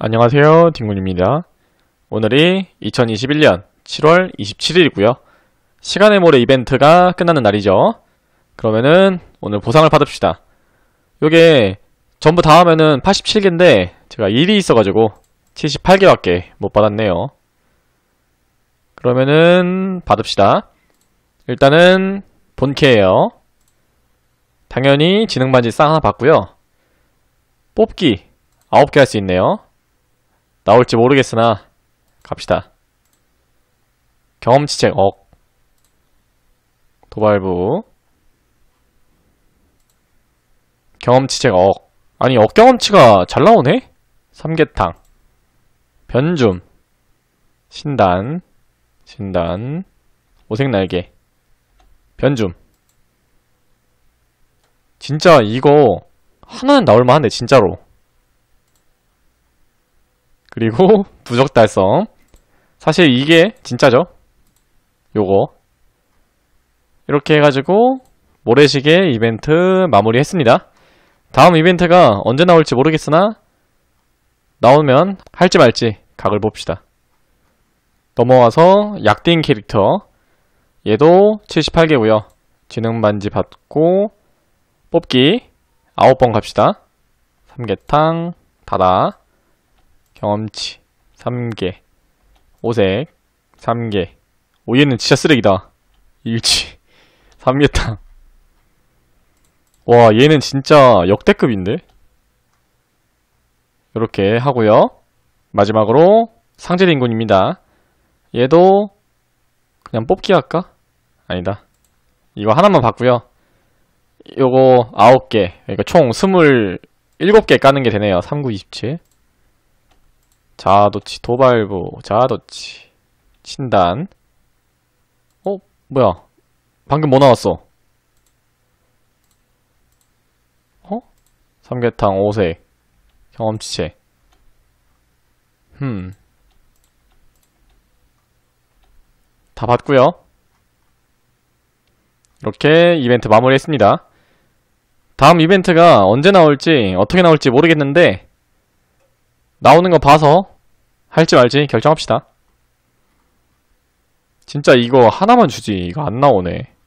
안녕하세요 딩군입니다 오늘이 2021년 7월 27일이고요 시간의 모래 이벤트가 끝나는 날이죠 그러면은 오늘 보상을 받읍시다 요게 전부 다 하면은 87개인데 제가 일이 있어가지고 78개밖에 못 받았네요 그러면은 받읍시다 일단은 본캐예요 당연히 지능반지 쌍 하나 받고요 뽑기 9개 할 수 있네요 나올지 모르겠으나 갑시다. 경험치책 억 도발부 경험치책 억 아니 억 경험치가 잘 나오네? 삼계탕 변줌 신단 신단 오색날개 변줌 진짜 이거 하나는 나올만한데 진짜로 그리고 부적 달성 사실 이게 진짜죠 요거 이렇게 해가지고 모래시계 이벤트 마무리했습니다 다음 이벤트가 언제 나올지 모르겠으나 나오면 할지 말지 각을 봅시다 넘어와서 약대인 캐릭터 얘도 78개고요 지능반지 받고 뽑기 9번 갑시다 삼계탕 다다 경험치 3개 오색 3개 오얘는 진짜 쓰레기다 일치 삼계탕 와 얘는 진짜 역대급인데 요렇게 하고요 마지막으로 상제인군입니다 얘도 그냥 뽑기 할까? 아니다 이거 하나만 봤고요 요거 9개 그러니까 총 27개 까는 게 되네요 3927 자아도치 도발부 자아도치 친단 어? 뭐야 방금 뭐 나왔어? 어? 삼계탕 5세 경험치체 흠. 다봤구요 이렇게 이벤트 마무리했습니다 다음 이벤트가 언제 나올지 어떻게 나올지 모르겠는데 나오는 거 봐서 할지 말지 결정합시다. 진짜 이거 하나만 주지. 이거 안 나오네.